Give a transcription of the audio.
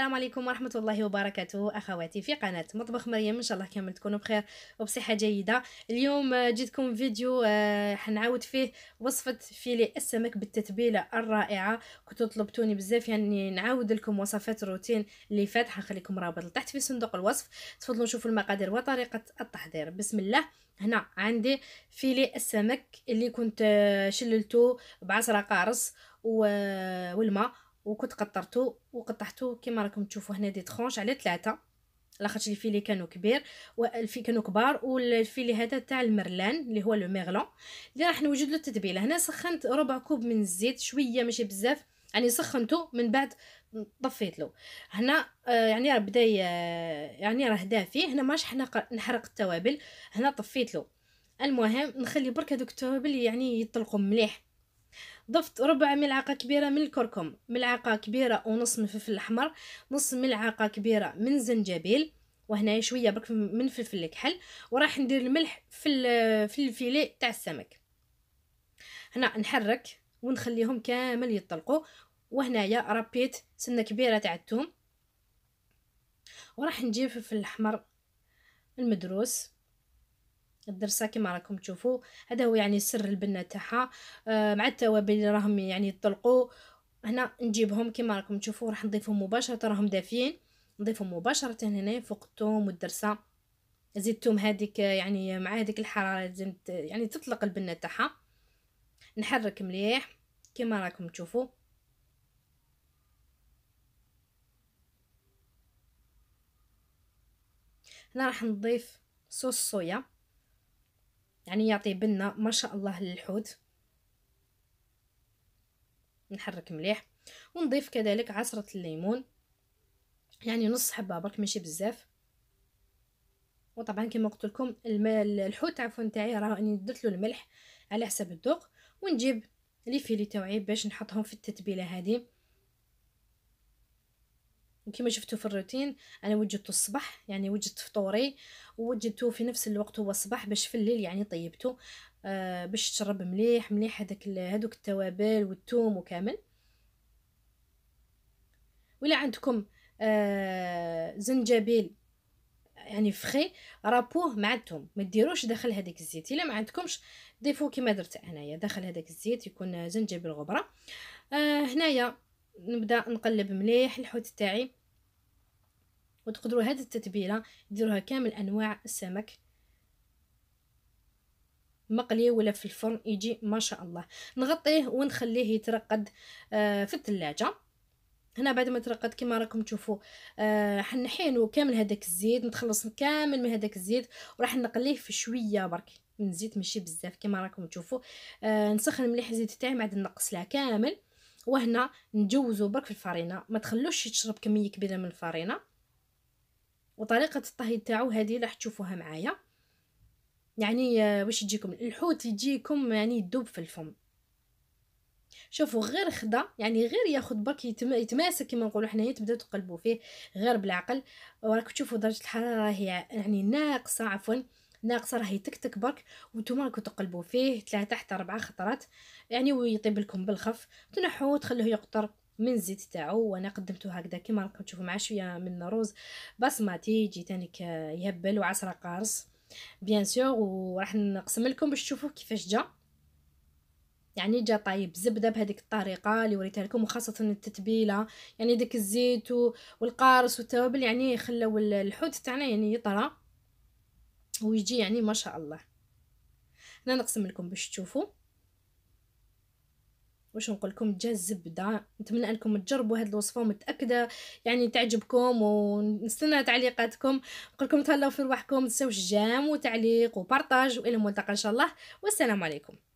السلام عليكم ورحمة الله وبركاته أخواتي في قناة مطبخ مريم إن شاء الله كامل تكونوا بخير وبصحة جيدة اليوم آه، جيتكم فيديو آه، حنعاود فيه وصفة فيلي السمك بالتتبيلة الرائعة كنتو طلبتوني بزاف يعني نعاود لكم وصفات روتين اللي فات حخليكم رابط لتحت في صندوق الوصف تفضلوا نشوفوا المقادير وطريقة التحضير بسم الله هنا عندي فيلي السمك اللي كنت آه، شللته بعصرة قارص والماء وكنت قطرتو وقطعتو كيما راكم تشوفوا هنا دي ترونش على ثلاثه لاخاطش فيلي كانوا كبير والفي كانوا كبار والفيلي هذا تاع المرلان اللي هو لو ميغلون اللي راح نوجد له التتبيله هنا سخنت ربع كوب من الزيت شويه ماشي بزاف يعني سخنته من بعد طفيت له هنا آه، يعني راه بدا آه، يعني راه دافي هنا ماش حنا نحرق التوابل هنا طفيت له المهم نخلي برك هذوك التوابل يعني يطلقوا مليح ضفت ربع ملعقة كبيرة من الكركم ملعقة كبيرة ونص من الفلفل الأحمر نص ملعقة كبيرة من زنجبيل وهنا شوية برك من فلفل الكحل وراح ندير الملح في في الفيلي تاع السمك هنا نحرك ونخليهم كامل يطلقوا وهنايا ربيت سنة كبيرة تاع الثوم وراح نجيب الفلفل الأحمر المدروس الدرسه كما راكم تشوفوا هذا هو يعني سر البنه تاعها آه، مع التوابل اللي راهم يعني يطلقوا هنا نجيبهم كما راكم تشوفوا راح نضيفهم مباشره راهم دافيين نضيفهم مباشره هنا فوق الثوم والدرسه الثوم هذيك يعني مع هذيك الحراره لازم يعني تطلق البنه تاعها نحرك مليح كما راكم تشوفوا هنا راح نضيف صوص صويا يعني يعطي بنة ما شاء الله للحوت نحرك مليح ونضيف كذلك عصرة الليمون يعني نص حبة برك ماشي بزاف وطبعا كما قلت لكم الحوت عفوا تاعي راه اني درت له الملح على حسب الذوق ونجيب لي فيلي تاعي باش نحطهم في التتبيله هذه وكما شفتوا في الروتين انا وجدته الصبح يعني وجدت فطوري ووجدته في نفس الوقت هو الصباح باش في الليل يعني طيبته آه باش تشرب مليح مليح هذاك هذوك التوابل والثوم وكامل ولا عندكم آه زنجبيل يعني فخي رابوه مع الثوم ما ديروش داخل هذيك الزيت الا ما عندكمش ضيفوه كما درت انايا داخل هذاك الزيت يكون زنجبيل غبره آه هنايا نبدا نقلب مليح الحوت تاعي وتقدروا هذه التتبيله ديروها كامل انواع السمك مقلي ولا في الفرن يجي ما شاء الله نغطيه ونخليه يترقد آه، في الثلاجه هنا بعد ما ترقد كما راكم تشوفوا آه حنحينو كامل هذاك الزيت نتخلص كامل من هذاك الزيت وراح نقليه في شويه برك من الزيت ماشي بزاف كما راكم تشوفوا آه نسخن مليح الزيت تاعي بعد نقص كامل وهنا نجوزو برك في الفرينه ما تخلوش يتشرب كميه كبيره من الفرينه وطريقه الطهي تاعو هذه راح تشوفوها معايا يعني آه، واش يجيكم الحوت يجيكم يعني يدوب في الفم شوفوا غير خدا يعني غير ياخد برك يتم يتماسك كما نقولوا حنايا تبداو تقلبوا فيه غير بالعقل وراك تشوفوا درجه الحراره هي يعني ناقصه عفوا ناقصه راهي تكتك برك وانتم راكم تقلبوا فيه ثلاثه حتى اربعه خطرات يعني ويطيب لكم بالخف تنحوه تخلوه يقطر من الزيت تاعو وانا قدمته هكذا كيما راكم تشوفوا مع شويه من روز بصماتي يجي تانيك يهبل وعصره قارص بيان سور وراح نقسم لكم باش تشوفوا كيفاش جا يعني جا طايب زبده بهذيك الطريقه اللي وريتها لكم وخاصه التتبيله يعني داك الزيت والقارص والتوابل يعني خلاو الحوت تاعنا يعني يطرى ويجي يعني ما شاء الله هنا نقسم لكم باش تشوفوا واش نقول لكم جا الزبده نتمنى انكم تجربوا هذه الوصفه متاكده يعني تعجبكم ونستنى تعليقاتكم نقول لكم تهلاو في رواحكم ما تنساوش جيم وتعليق وبارطاج والى الملتقى ان شاء الله والسلام عليكم